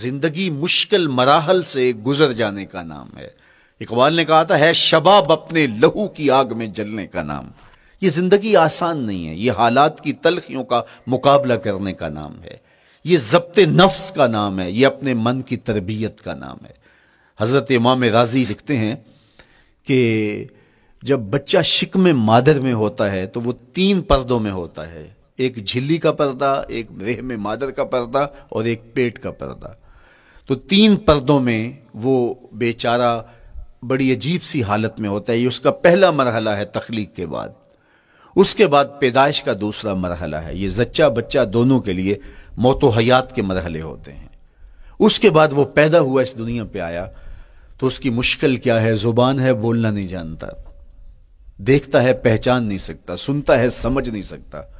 जिंदगी मुश्किल मराहल से गुजर जाने का नाम है इकबाल ने कहा था है शबाब अपने लहू की आग में जलने का नाम ये जिंदगी आसान नहीं है ये हालात की तलखियों का मुकाबला करने का नाम है ये जब्त नफ्स का नाम है ये अपने मन की तरबियत का नाम है हज़रत इमाम राजी लिखते हैं कि जब बच्चा शिक में मादर में होता है तो वो तीन पर्दों में होता है एक झिल्ली का पर्दा एक रेह में मादर का पर्दा और एक पेट का पर्दा तो तीन पर्दों में वो बेचारा बड़ी अजीब सी हालत में होता है ये उसका पहला मरहला है तख्लीक के बाद उसके बाद पैदाइश का दूसरा मरहला है ये जच्चा बच्चा दोनों के लिए मौत हयात के मरहले होते हैं उसके बाद वो पैदा हुआ इस दुनिया पे आया तो उसकी मुश्किल क्या है जुबान है बोलना नहीं जानता देखता है पहचान नहीं सकता सुनता है समझ नहीं सकता